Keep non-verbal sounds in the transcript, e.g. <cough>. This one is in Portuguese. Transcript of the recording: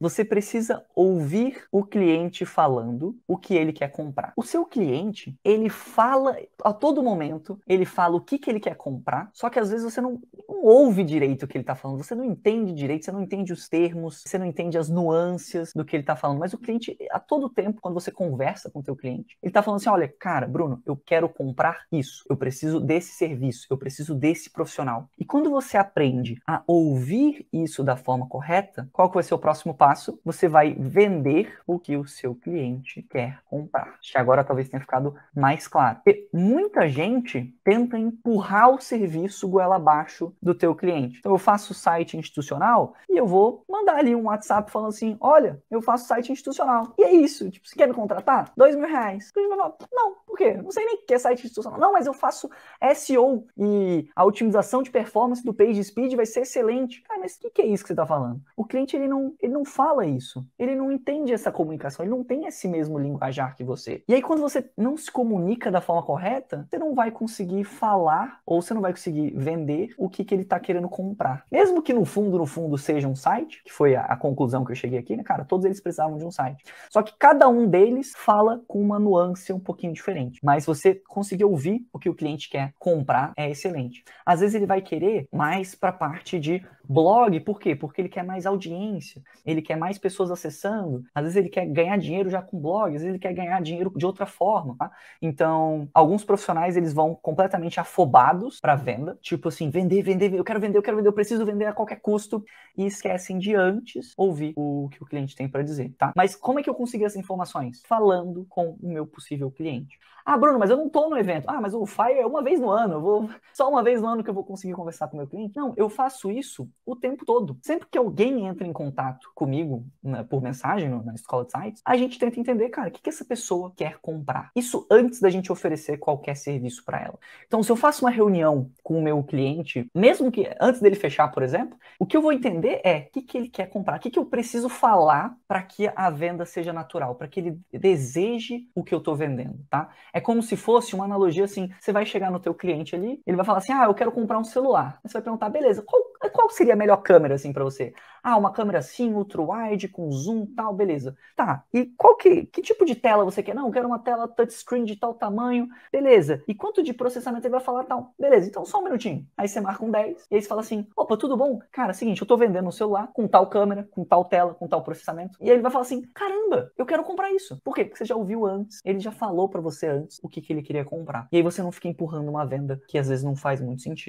Você precisa ouvir o cliente falando o que ele quer comprar. O seu cliente, ele fala a todo momento, ele fala o que, que ele quer comprar, só que às vezes você não, não ouve direito o que ele está falando, você não entende direito, você não entende os termos, você não entende as nuances do que ele está falando. Mas o cliente, a todo tempo, quando você conversa com o teu cliente, ele está falando assim: olha, cara, Bruno, eu quero comprar isso, eu preciso desse serviço, eu preciso desse profissional. E quando você aprende a ouvir isso da forma correta, qual que vai ser o próximo passo? Você vai vender o que o seu cliente quer comprar. Acho que agora talvez tenha ficado mais claro. muita gente tenta empurrar o serviço goela abaixo do do teu cliente. Então eu faço site institucional e eu vou mandar ali um WhatsApp falando assim, olha, eu faço site institucional. E é isso, tipo, você quer me contratar? Dois mil reais. O cliente vai falar, não, por quê? Não sei nem o que é site institucional. Não, mas eu faço SEO e a otimização de performance do page speed vai ser excelente. Ah, mas o que, que é isso que você está falando? O cliente, ele não, ele não fala isso. Ele não entende essa comunicação, ele não tem esse mesmo linguajar que você. E aí, quando você não se comunica da forma correta, você não vai conseguir falar ou você não vai conseguir vender o que, que ele ele está querendo comprar. Mesmo que no fundo, no fundo, seja um site, que foi a, a, conclusão que eu cheguei aqui, né, cara? Todos eles precisavam de um site. Só que cada um deles fala com uma nuance um pouquinho diferente. Mas você conseguir ouvir o que o cliente quer comprar é excelente. Às vezes ele vai querer mais para a parte de blog, por quê? Porque ele quer mais audiência, ele quer mais pessoas acessando, às vezes ele quer ganhar dinheiro já com blog, às vezes ele quer ganhar dinheiro de outra forma, tá? Então, alguns profissionais eles vão completamente afobados para venda, tipo assim, vender, vender, eu quero vender, eu quero vender, eu preciso vender a qualquer custo e esquecem de antes ouvir o que o cliente tem para dizer, tá? Mas como é que eu consegui essas informações? Falando com o meu possível cliente. Ah, Bruno, mas eu não tô no evento. Ah, mas o Fire é uma vez no ano, eu vou <laughs> só uma vez no ano que eu vou conseguir conversar com o meu cliente. Não, eu faço isso o tempo todo. Sempre que alguém entra em contato comigo né, por mensagem na escola de sites, a gente tenta entender, cara, o que, que essa pessoa quer comprar. Isso antes da gente oferecer qualquer serviço para ela. Então, se eu faço uma reunião com o meu cliente, mesmo mesmo que antes dele fechar, por exemplo, o que eu vou entender é o que, que ele quer comprar, o que, que eu preciso falar para que a venda seja natural, para que ele deseje o que eu estou vendendo, tá? É como se fosse uma analogia assim, você vai chegar no teu cliente ali, ele vai falar assim, ah, eu quero comprar um celular. Você vai perguntar, beleza, qual qual seria a melhor câmera, assim, para você? Ah, uma câmera assim, ultra-wide, com zoom, tal, beleza. Tá, e qual que, que tipo de tela você quer? Não, eu quero uma tela touchscreen de tal tamanho, beleza. E quanto de processamento ele vai falar tal? Beleza, então só um minutinho. Aí você marca um 10, e aí você fala assim, opa, tudo bom? Cara, seguinte, eu tô vendendo um celular com tal câmera, com tal tela, com tal processamento. E aí ele vai falar assim, caramba, eu quero comprar isso. Por quê? Porque você já ouviu antes, ele já falou para você antes o que, que ele queria comprar. E aí você não fica empurrando uma venda que às vezes não faz muito sentido.